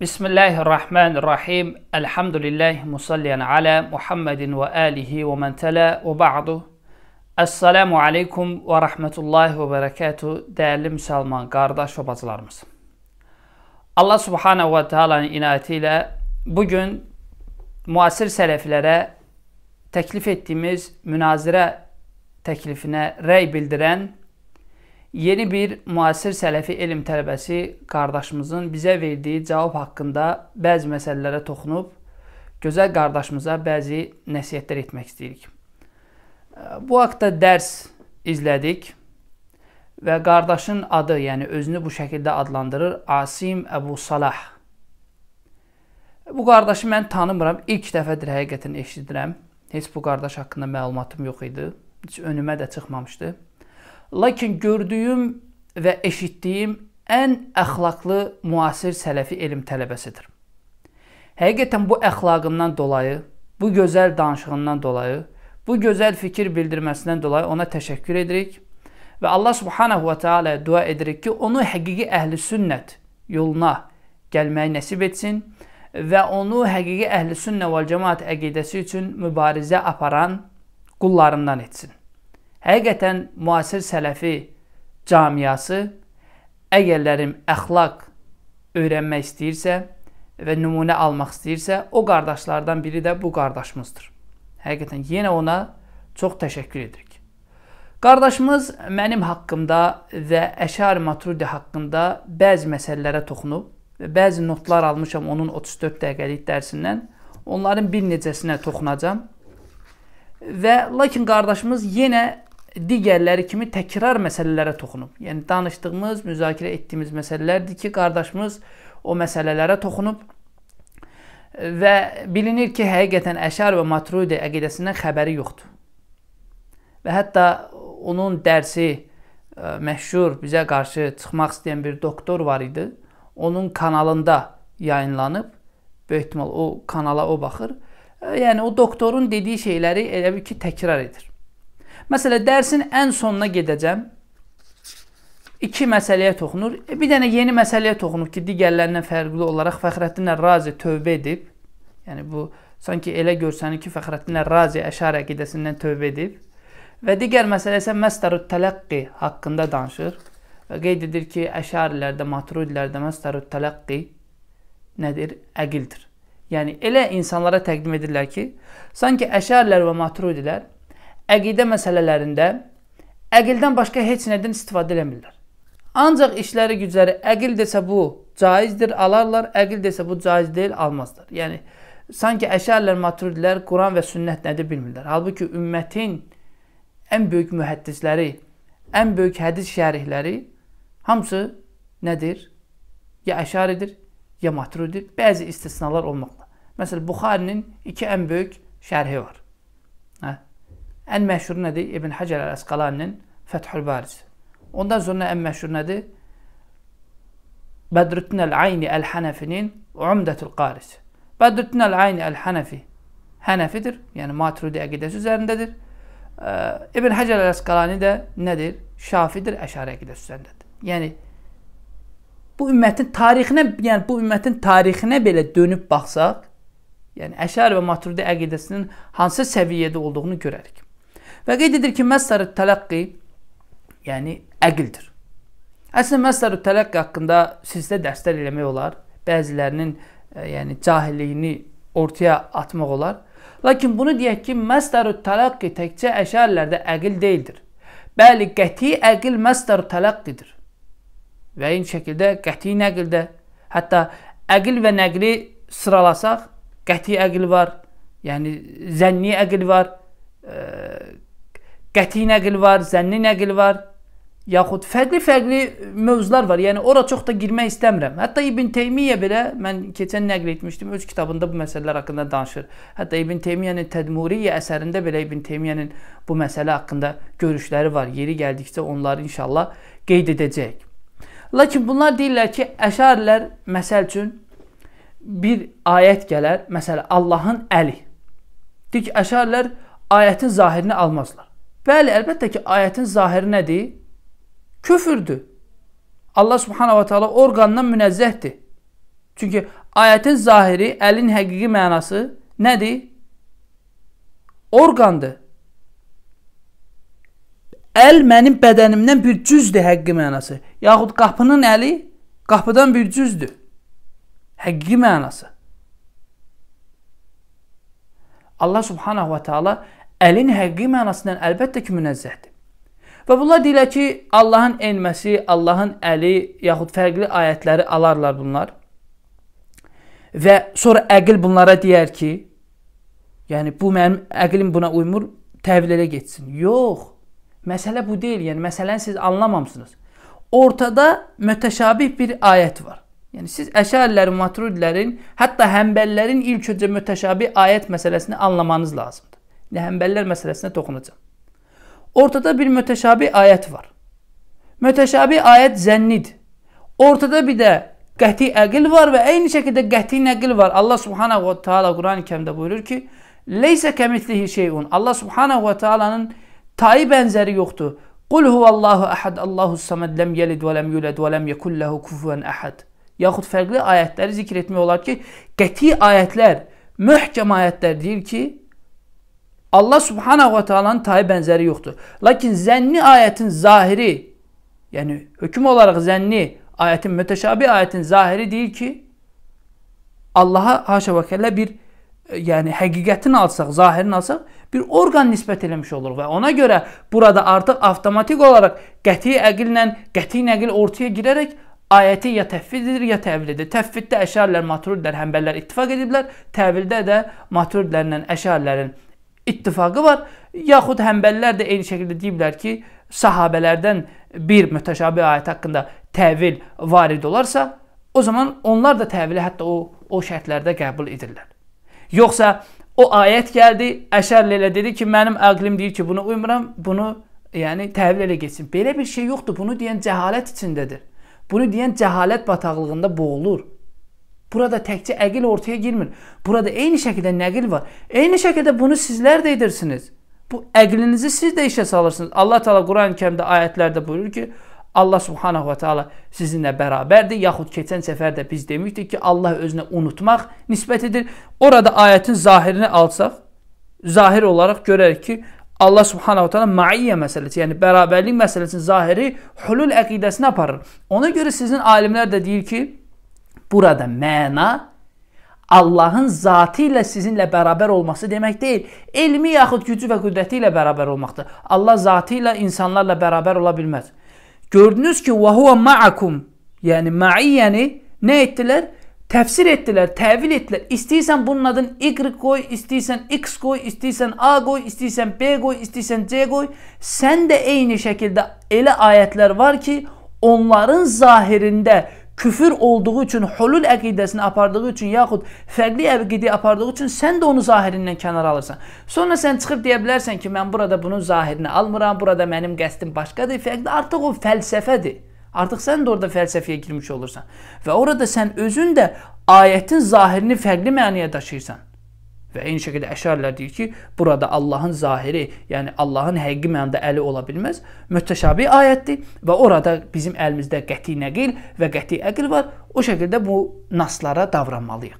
Bismillahirrahmanirrahim. Elhamdülillahi musalliyen ala Muhammedin ve alihi ve men tela ve ba'du. Esselamu aleyküm ve rahmetullahi ve berekatuhu değerli Müslüman kardeş ve bacılarımız. Allah subhanehu ve teala'nın inayetiyle bugün muasir seleflere teklif ettiğimiz münazire teklifine rey bildiren Yeni bir müasir sələfi elm tələbəsi qardaşımızın bizə verdiyi cavab haqqında bəzi məsələlərə toxunub, gözəl qardaşımıza bəzi nəsihətlər etmək istəyirik. Bu haqda dərs izlədik və qardaşın adı, yəni özünü bu şəkildə adlandırır, Asim Əbu Salah. Bu qardaşı mən tanımıram, ilk dəfədir həqiqətən eşidirəm. Heç bu qardaş haqqında məlumatım yox idi. Heç önümə də çıxmamışdı. Lakin gördüyüm və eşitdiyim ən əxlaqlı müasir sələfi elm tələbəsidir. Həqiqətən bu əxlaqından dolayı, bu gözəl danışığından dolayı, bu gözəl fikir bildirməsindən dolayı ona təşəkkür edirik və Allah Subhanahu va Taala dua edirik ki, onu həqiqi əhlüsünnət yoluna gəlməyi nəsib etsin və onu həqiqi əhlüsünnə və cemaat əqidəsi üçün mübarizə aparan qullarından etsin. Həqiqətən müasir sələfi camiyası əgərlərim əxlaq öyrənmək istəyirsə və nümunə almaq istəyirsə, o qardaşlardan biri də bu qardaşımızdır. Həqiqətən yenə ona çox təşəkkür edirik. Qardaşımız mənim haqqımda və Əşar Maturidi haqqında bəzi məsələlərə toxunub və bəzi notlar almışam onun 34 dəqiqəlik dərsindən. Onların bir necəsinə toxunacam. Və lakin qardaşımız yenə digərləri kimi təkrar məsələlərə toxunub. Yəni danışdığımız, müzakirə etdiyimiz məsələlərdir ki, qardaşımız o məsələlərə toxunub və bilinir ki, həqiqətən Əşar və Maturidi əqidəsindən xəbəri yoxdur. Və hətta onun dərsi e, məşhur bizə qarşı çıxmaq istəyən bir doktor var idi. Onun kanalında yayınlanıb. Böyük ehtimal o kanala o baxır. E, yəni o doktorun dediyi şeyləri elə bil ki, təkrar edir. Məsələn, dərsin ən sonuna gedəcəm. İki məsələyə toxunur. E, bir dənə yeni məsələyə toxunub ki, digərlərindən fərqli olaraq Fəxrəddin Razi tövbə edib. Yəni bu sanki elə görsənir ki, Fəxrəddin Razi Əşari əqidəsindən tövbə edib. Və digər məsələ isə məsdarut tələqqi haqqında danışır və qeyd edir ki, Əşarilərdə, Maturidilərdə məsdarut tələqqi nədir? Əqildir. Yəni elə insanlara təqdim edirlər ki, sanki Əşarilər və Maturudilər əqidə məsələlərində əqildən başqa heç nədən istifadə eləmirlər. Ancaq işləri gücləri əqil desə bu caizdir, alarlar, əqil desə bu caiz deyil, almazlar. Yəni sanki əşərlər, maturidlər Quran və sünnət nədir bilmirlər. Halbuki ümmətin ən böyük mühəddisləri, ən böyük hədis şərihləri hamısı nədir? Ya əşaridir, ya maturidir, bəzi istisnalar olmaqla. Məsələn, Buxarinin iki ən böyük şərhi var. Hə? Ən məşhuru nədir? İbn Həcər Əl-Əsqalaninin Fəthül Bariz. Ondan sonra ən məşhur nədir? Bədrüddin Əl-Ayni Əl-Hənəfinin Umdətül Qaris. Bədrüddin Əl-Ayni Əl-Hənəfi Hənəfidir, yəni Maturidi əqidəsi üzərindədir. İbn Həcər Əl-Əsqalani də nədir? Şafidir, Əşari əqidəsi üzərindədir. Yəni bu ümmətin tarixinə, yəni bu ümmətin tarixinə belə dönüb baxsaq, yəni Əşari və Maturidi əqidəsinin hansı səviyyədə olduğunu görərik. Və qeyd edir ki, məsdar tələqqi yəni əqildir. Əslində məsdar tələqqi haqqında sizdə dərslər eləmək olar. Bəzilərinin ə, yəni cahilliyini ortaya atmaq olar. Lakin bunu deyək ki, məsdar tələqqi təkcə əşərlərdə əqil deyildir. Bəli, qəti əqil məsdar tələqqidir. Və eyni şəkildə qəti nəqildə hətta əqil və nəqli sıralasaq, qəti əqil var, yəni zənni əqil var, ə, qəti nəqil var, zənni nəqil var, yaxud fərqli-fərqli mövzular var. Yəni ora çox da girmək istəmirəm. Hətta İbn Teymiyyə belə mən keçən nəql etmişdim öz kitabında bu məsələlər haqqında danışır. Hətta İbn Teymiyyənin Tədmuriyyə əsərində belə İbn Teymiyyənin bu məsələ haqqında görüşləri var. Yeri gəldikcə onları inşallah qeyd edəcəyik. Lakin bunlar deyirlər ki, əşarilər məsəl üçün bir ayət gələr, məsələn Allahın əli. Deyir ki, əşarilər ayətin zahirini almazlar. Bəli, əlbəttə ki, ayətin zahiri nədir? Köfürdür. Allah subhanahu wa ta'ala orqandan münəzzəhdir. Çünki ayətin zahiri, əlin həqiqi mənası nədir? Orqandır. Əl mənim bədənimdən bir cüzdür həqiqi mənası. Yaxud qapının əli qapıdan bir cüzdür. Həqiqi mənası. Allah subhanahu wa ta'ala əlin həqiqi mənasından əlbəttə ki, münəzzəhdir. Və bunlar deyilər ki, Allahın enməsi, Allahın əli, yaxud fərqli ayətləri alarlar bunlar. Və sonra əqil bunlara deyər ki, yəni bu mənim əqlim buna uymur, təvilə getsin. Yox, məsələ bu deyil, yəni məsələni siz anlamamısınız. Ortada mütəşabih bir ayət var. Yəni siz əşarilərin, maturidilərin, hətta həmbəlilərin ilk öncə mütəşabih ayət məsələsini anlamanız lazımdır nəhəmbəllər məsələsinə toxunacam. Ortada bir mütəşabi ayət var. Mütəşabi ayət zənnidir. Ortada bir də qəti əqil var və eyni şəkildə qəti nəqil var. Allah Subhanahu va Taala Quran-ı Kərimdə buyurur ki: "Leysə kemislihi şeyun." Allah Subhanahu va Taalanın tayı bənzəri yoxdur. Qul huvallahu ahad, Allahus samad, lem yelid və lem yulad və lem yekul lehu kufuwan ahad. Yaxud fərqli ayətləri zikr etmək olar ki, qəti ayətlər, möhkəm ayətlər deyir ki, Allah subhanahu wa taalanın tayı bənzəri yoxdur. Lakin zənni ayətin zahiri, yəni hökm olaraq zənni ayətin mütəşabi ayətin zahiri deyir ki, Allaha haşa və kəllə bir yəni həqiqətin alsaq, zahirin alsaq, bir orqan nisbət eləmiş olur və ona görə burada artıq avtomatik olaraq qəti əqillə, qəti nəqil ortaya girərək ayəti ya təfvid edir, ya təvil edir. Təfviddə əşarilər, maturidlər, həmbəllər ittifaq ediblər, təvildə də maturidlərlə əşarlərin ittifaqı var. Yaxud həmbəllər də eyni şəkildə deyiblər ki, sahabələrdən bir mütəşabih ayət haqqında təvil varid olarsa, o zaman onlar da təvili hətta o, o şərtlərdə qəbul edirlər. Yoxsa o ayət gəldi, əşərlə elə dedi ki, mənim əqlim deyir ki, bunu uymuram, bunu yəni təvil elə getsin. Belə bir şey yoxdur. Bunu deyən cəhalət içindədir. Bunu deyən cəhalət bataqlığında boğulur. Burada təkcə əqil ortaya girmir. Burada eyni şəkildə nəqil var. Eyni şəkildə bunu sizlər də edirsiniz. Bu əqlinizi siz də işə salırsınız. Allah Teala Quran-ı Kərimdə ayətlərdə buyurur ki, Allah Subhanahu ve Taala sizinlə bərabərdir. Yaxud keçən səfər də biz demikdik ki, Allah özünə unutmaq nisbətidir. Orada ayətin zahirini alsaq, zahir olaraq görərik ki, Allah Subhanahu taala maiyyə məsələsi, yəni bərabərlik məsələsinin zahiri hulul əqidəsinə aparır. Ona görə sizin alimlər də deyir ki, burada məna Allahın zatı ilə sizinlə bərabər olması demək deyil, elmi yaxud gücü və qüdrəti ilə bərabər olmaqdır. Allah zatı ilə insanlarla bərabər ola bilməz. Gördünüz ki, və huwa ma'akum, yəni ma'iyyəni nə etdilər? Təfsir etdilər, təvil etdilər. İstəyirsən bunun adını Y qoy, istəyirsən X qoy, istəyirsən A qoy, istəyirsən B qoy, istəyirsən C qoy. Sən də eyni şəkildə elə ayətlər var ki, onların zahirində küfür olduğu üçün, holul əqidəsini apardığı üçün, yaxud fərqli əqidi apardığı üçün sən də onu zahirindən kənara alırsan. Sonra sən çıxıb deyə bilərsən ki, mən burada bunun zahirini almıram, burada mənim qəsdim başqadır. Fərqli artıq o fəlsəfədir. Artıq sən də orada fəlsəfəyə girmiş olursan. Və orada sən özün də ayətin zahirini fərqli mənaya daşıyırsan. Və eyni şəkildə əşarilər deyir ki, burada Allahın zahiri, yəni Allahın həqiqi mənada əli ola bilməz, mütəşabi ayətdir və orada bizim əlimizdə qəti nəqil və qəti əqil var. O şəkildə bu naslara davranmalıyıq.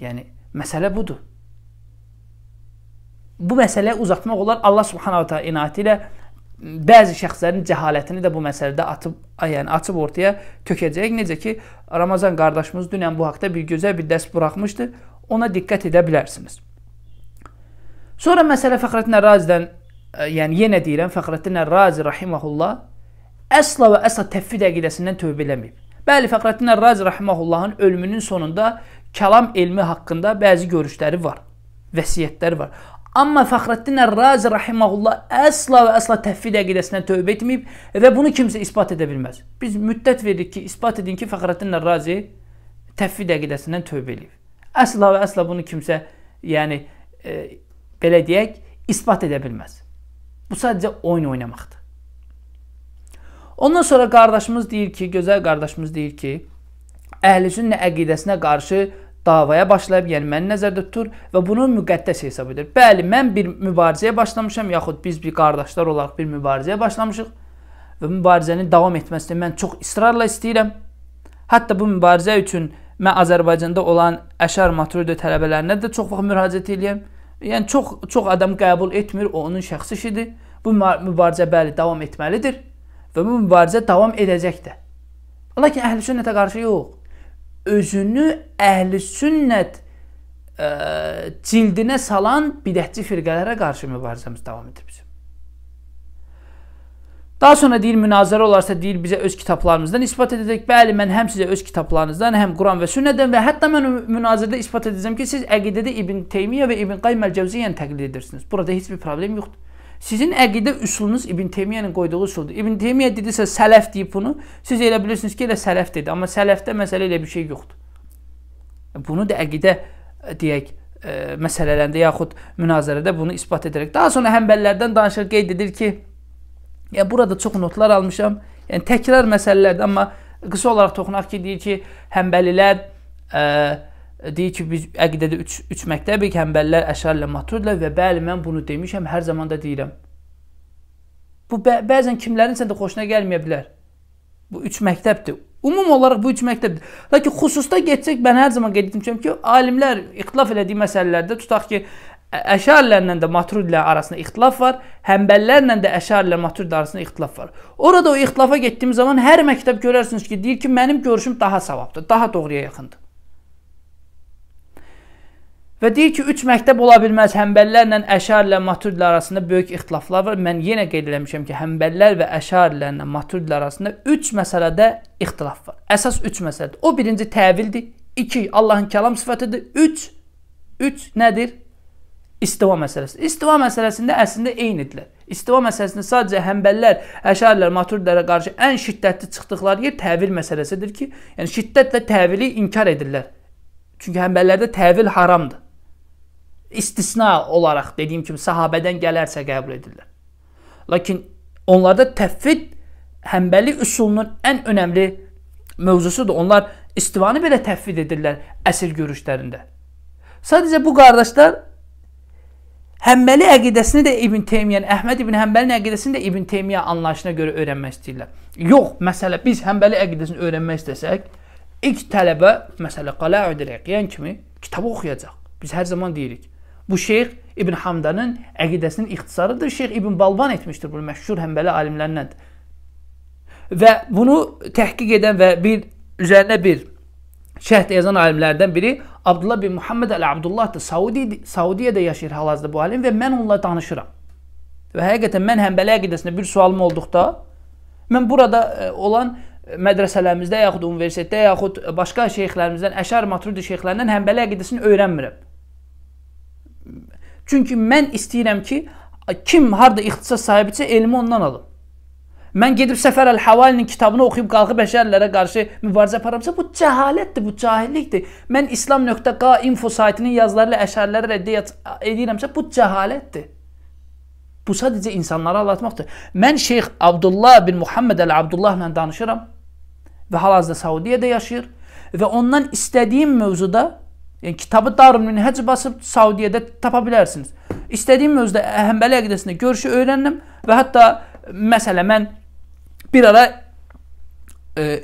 Yəni məsələ budur. Bu məsələyə uzatmaq olar Allah Subhanahu taala inayəti ilə bəzi şəxslərin cəhalətini də bu məsələdə atıb, yəni açıb ortaya tökəcək. Necə ki, Ramazan qardaşımız dünən bu haqqda bir gözəl bir dərs buraxmışdı. Ona diqqət edə bilərsiniz. Sonra məsələ Fəxrəddin Ərazidən, e, yəni yenə deyirəm, Fəxrəddin Ərazi rahimehullah əsla və əsla təfvid əqidəsindən tövbə eləməyib. Bəli, Fəxrəddin Ərazi rahimehullahın ölümünün sonunda kəlam elmi haqqında bəzi görüşləri var, vəsiyyətləri var. Amma Fəxrəddin Ərrazi rahimehullah əsla və əsla təfvid əqidəsinə tövbə etməyib və bunu kimsə isbat edə bilməz. Biz müddət verdik ki, isbat edin ki, Fəxrəddin Ərrazi təfvid əqidəsindən tövbə edib. Əsla və əsla bunu kimsə, yəni e, belə deyək, isbat edə bilməz. Bu sadəcə oyun oynamaqdır. Ondan sonra qardaşımız deyir ki, gözəl qardaşımız deyir ki, Əhlüsünnə əqidəsinə qarşı davaya başlayıb, yəni məni nəzərdə tutur və bunu müqəddəs hesab edir. Bəli, mən bir mübarizəyə başlamışam, yaxud biz bir qardaşlar olaraq bir mübarizəyə başlamışıq və mübarizənin davam etməsini mən çox israrla istəyirəm. Hətta bu mübarizə üçün mən Azərbaycanda olan Əşər Maturidi tələbələrinə də çox vaxt müraciət edirəm. Yəni çox çox adam qəbul etmir, o onun şəxsi işidir. Bu mübarizə bəli davam etməlidir və bu mübarizə davam edəcək də. Lakin əhlüsünnətə qarşı yox özünü əhli sünnət ə, e, cildinə salan bidətçi firqələrə qarşı mübarizəmiz davam edir bizim. Daha sonra deyir münazirə olarsa deyir bizə öz kitablarımızdan isbat edəcək. Bəli, mən həm sizə öz kitablarınızdan, həm Quran və sünnədən və hətta mən münazirədə isbat edəcəm ki, siz əqidədə İbn Teymiyyə və İbn Qayyim əl-Cəvziyyəni yəni təqlid edirsiniz. Burada heç bir problem yoxdur. Sizin əqidə üsulunuz İbn Teymiyənin qoyduğu üsuldur. İbn Teymiyə dedisə sələf deyib bunu, siz elə bilirsiniz ki, elə sələf dedi. Amma sələfdə məsələ elə bir şey yoxdur. Bunu da əqidə e, deyək, ə, e, məsələlərində yaxud münazirədə bunu isbat edərək. Daha sonra həmbəllərdən danışır, qeyd edir ki, ya burada çox notlar almışam. Yəni təkrar məsələlərdə amma qısa olaraq toxunaq ki, deyir ki, həmbəlilər ə, e, deyir ki, biz əqidədə 3 3 məktəbi Kəmbəllər, Əşərlə, Maturdla və bəli mən bunu demişəm, hər zaman da deyirəm. Bu bə bəzən kimlərin səndə xoşuna gəlməyə bilər. Bu 3 məktəbdir. Ümum olaraq bu 3 məktəbdir. Lakin xüsusda getsək mən hər zaman qeyd etmişəm ki, alimlər ixtilaf elədiyi məsələlərdə tutaq ki, Əşarilərlə də Maturudlə arasında ixtilaf var, Həmbəllərlə də Əşarilə Maturud arasında ixtilaf var. Orada o ixtilafa getdiyim zaman hər məktəb görərsiniz ki, deyir ki, mənim görüşüm daha savabdır, daha doğruya yaxındır. Və deyir ki, 3 məktəb ola bilməz. Həmbəllərlə Əşarlə Maturidlər arasında böyük ixtilaflar var. Mən yenə qeyd eləmişəm ki, Həmbəllər və Əşarlərlə Maturidlər arasında 3 məsələdə ixtilaf var. Əsas 3 məsələdir. O birinci təvildir. 2 Allahın kəlam sifətidir. 3 3 nədir? İstiva məsələsi. İstiva məsələsində əslində eynidirlər. İstiva məsələsində sadəcə həmbəllər, əşarilər, maturidlərə qarşı ən şiddətli çıxdıqları yer təvil məsələsidir ki, yəni şiddətlə təvili inkar edirlər. Çünki həmbəllərdə təvil haramdır istisna olaraq dediyim kimi sahabədən gələrsə qəbul edirlər. Lakin onlarda təfvid həmbəli üsulunun ən önəmli mövzusudur. Onlar istivanı belə təfvid edirlər əsir görüşlərində. Sadəcə bu qardaşlar Həmbəli əqidəsini də İbn Teymiyyə, Əhməd İbn Həmbəlin əqidəsini də İbn Teymiyyə anlayışına görə öyrənmək istəyirlər. Yox, məsələ biz Həmbəli əqidəsini öyrənmək istəsək, ilk tələbə məsələ Qalaüd-Rəqiyan kimi kitabı oxuyacaq. Biz hər zaman deyirik. Bu Şeyx İbn Hamdanın əqidəsinin ixtisarıdır. Şeyx İbn Balban etmişdir bunu məşhur həmbəli alimlərindəndir. Və bunu təhqiq edən və bir üzərinə bir şərh yazan alimlərdən biri Abdullah bin Muhammed əl-Abdullahdır. Saudi Saudiyada yaşayır hal-hazırda bu alim və mən onunla danışıram. Və həqiqətən mən həmbəli əqidəsində bir sualım olduqda mən burada e, olan mədrəsələrimizdə yaxud universitetdə yaxud başqa şeyxlərimizdən, Əşər Maturidi şeyxlərindən həmbəli əqidəsini öyrənmirəm. Çünki mən istəyirəm ki, kim harda ixtisas sahibisə elmi ondan alın. Mən gedib Səfər Əl-Həvalinin kitabını oxuyub qalxıb bəşərlərə qarşı mübarizə aparamsa, bu cəhalətdir, bu cahillikdir. Mən islam.qa info saytının yazıları ilə əşərləri rədd edirəmsə, bu cəhalətdir. Bu sadəcə insanlara anlatmaqdır. Mən Şeyx Abdullah bin Muhammed Əl-Abdullah ilə danışıram və hal-hazırda Saudiyada yaşayır və ondan istədiyim mövzuda Yəni kitabı Darül Minhec yəni basıb Saudiyədə tapa bilərsiniz. İstədiyim mövzuda Əhəmbəli əqidəsində görüşü öyrəndim və hətta məsələ mən bir ara e,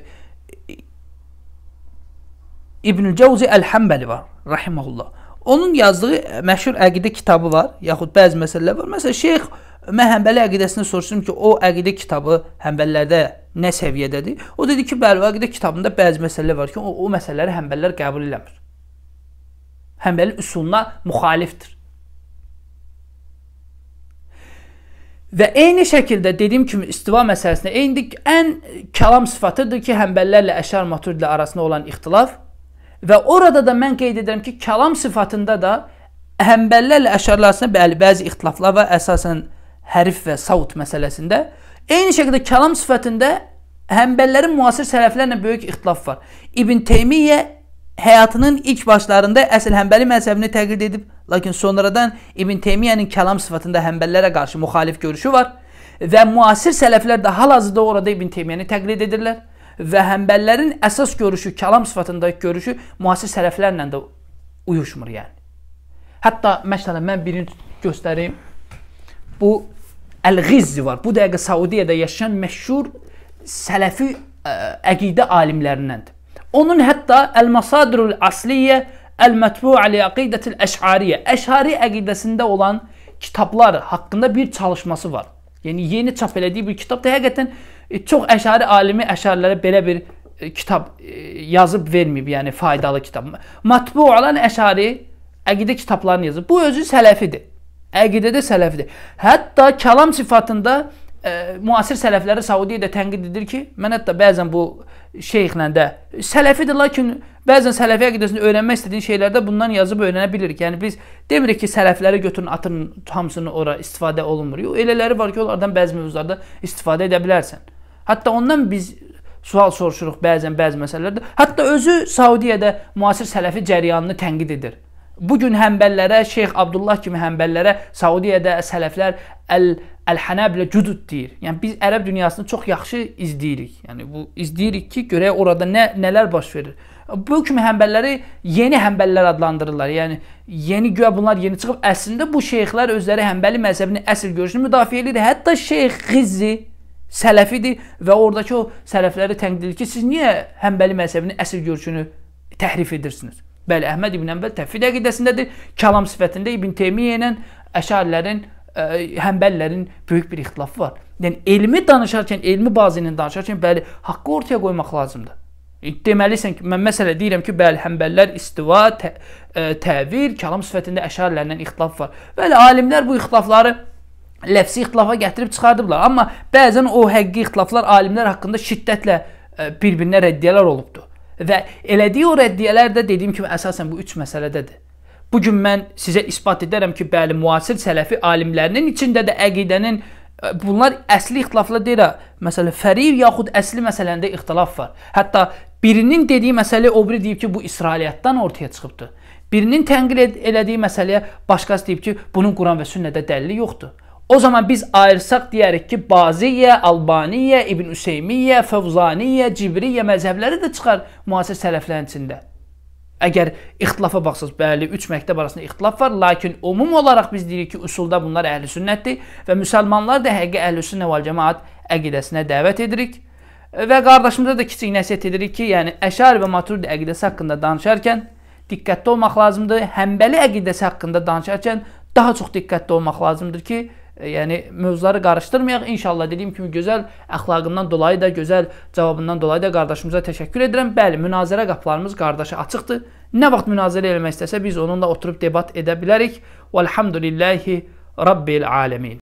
İbnül Cəvzi Əl-Həmbəli var, rahimehullah. Onun yazdığı məşhur əqidə kitabı var, yaxud bəzi məsələlər var. Məsələn, Şeyx mən Həmbəli əqidəsini soruşdum ki, o əqidə kitabı Həmbəllərdə nə səviyyədədir? O dedi ki, bəli, əqidə kitabında bəzi məsələlər var ki, o, o məsələləri Həmbəllər qəbul eləmir. Həmbəli üsuluna müxalifdir. Və eyni şəkildə dediyim kimi istiva məsələsində eyni ən kəlam sifatıdır ki, həmbəllərlə əşar maturidlə arasında olan ixtilaf və orada da mən qeyd edirəm ki, kəlam sifatında da həmbəllərlə əşarlar arasında bəli, bəzi ixtilaflar var, əsasən hərf və saut məsələsində. Eyni şəkildə kəlam sifətində həmbəllərin müasir sələflərlə böyük ixtilaf var. İbn Teymiyyə həyatının ilk başlarında əsl Həmbəli məzhəbini təqlid edib, lakin sonradan İbn Teymiyyənin kəlam sıfatında Həmbəllərə qarşı müxalif görüşü var və müasir sələflər də hal-hazırda orada İbn Teymiyyəni təqlid edirlər və Həmbəllərin əsas görüşü, kəlam sıfatındakı görüşü müasir sələflərlə də uyuşmur yəni. Hətta məsələn mən birini göstərim. Bu Əl-Ğizzi var. Bu dəqiqə Saudiyada yaşayan məşhur sələfi ə, əqidə alimlərindəndir. Onun hətta Əl-Masadirul Asliyə Əl-Mətbu'a Liqidətil Əşariyə, Əşari əqidəsində olan kitablar haqqında bir çalışması var. Yəni yeni çap elədiyi bir kitab da həqiqətən e, çox əşari alimi əşarilərə belə bir e, kitab e, yazıb verməyib, yəni faydalı kitab. Mətbu olan əşari əqidə kitablarını yazıb. Bu özü sələfidir. Əqidədə sələfidir. Hətta kəlam sifatında ə, müasir sələfləri Saudiyyə də tənqid edir ki, mən hətta bəzən bu şeyxlə də sələfidir, lakin bəzən sələfi əqidəsini öyrənmək istədiyin şeylərdə bundan yazıb öyrənə bilirik. Yəni biz demirik ki, sələfləri götürün, atın hamısını ora istifadə olunmur. Yox, elələri var ki, onlardan bəzi mövzularda istifadə edə bilərsən. Hətta ondan biz sual soruşuruq bəzən bəzi məsələlərdə. Hətta özü Saudiyada müasir sələfi cəryanını tənqid edir. Bugün həmbəllərə, Şeyx Abdullah kimi həmbəllərə Saudiyədə sələflər Əl-Hənəblə cüdud deyir. Yəni biz ərəb dünyasını çox yaxşı izləyirik. Yəni bu izləyirik ki, görək orada nə nələr baş verir. Bu kimi həmbəlləri yeni həmbəllər adlandırırlar. Yəni yeni güya bunlar yeni çıxıb əslində bu şeyxlər özləri həmbəli məzhəbinin əsl görüşünü müdafiə edir. Hətta Şeyx Qizzi sələfidir və oradakı o sələfləri tənqid edir ki, siz niyə həmbəli məzhəbinin əsl görüşünü təhrif edirsiniz? Bəli, Əhməd ibn Ənbəl təfvid əqidəsindədir. Kəlam sifətində İbn Teymiyyə ilə Əşarilərin, ə, e, Həmbəllərin böyük bir ixtilafı var. Yəni elmi danışarkən, elmi bazı ilə danışarkən bəli, haqqı ortaya qoymaq lazımdır. E, Deməlisən ki, mən məsələ deyirəm ki, bəli, həmbəllər istiva, tə, ə, e, təvir, kəlam sifətində əşarilərlə ixtilaf var. Bəli, alimlər bu ixtilafları ləfsi ixtilafa gətirib çıxardıblar, amma bəzən o həqiqi ixtilaflar alimlər haqqında şiddətlə bir-birinə rəddiyələr olubdur. Və elədiyi o rəddiyələr də dediyim kimi əsasən bu 3 məsələdədir. Bu gün mən sizə isbat edərəm ki, bəli, müasir sələfi alimlərinin içində də əqidənin e, bunlar əsli ixtilafla deyil. Məsələn, fərir yaxud əsli məsələndə ixtilaf var. Hətta birinin dediyi məsələ o biri deyib ki, bu İsrailiyyatdan ortaya çıxıbdı. Birinin tənqil elədiyi məsələyə başqası deyib ki, bunun Quran və sünnədə dəlili yoxdur. O zaman biz ayırsaq deyərik ki, Baziyyə, Albaniyyə, İbn Üseymiyyə, Fəvzaniyyə, Cibriyyə məzhəbləri də çıxar müasir sələflərin içində. Əgər ixtilafa baxsınız, bəli, 3 məktəb arasında ixtilaf var, lakin ümum olaraq biz deyirik ki, üsulda bunlar əhl-i sünnətdir və müsəlmanlar da həqiqi əhl-i sünnə val cemaat əqidəsinə dəvət edirik. Və qardaşımıza da kiçik nəsihət edirik ki, yəni Əşari və Maturidi əqidəsi haqqında danışarkən diqqətli olmaq lazımdır. Həmbəli əqidəsi haqqında danışarkən daha çox diqqətli olmaq lazımdır ki, E, yəni mövzuları qarışdırmayaq. İnşallah dediyim kimi gözəl əxlaqından dolayı da, gözəl cavabından dolayı da qardaşımıza təşəkkür edirəm. Bəli, münazirə qapılarımız qardaşa açıqdır. Nə vaxt münazirə eləmək istəsə biz onunla oturub debat edə bilərik. Velhamdülillahi rabbil alamin.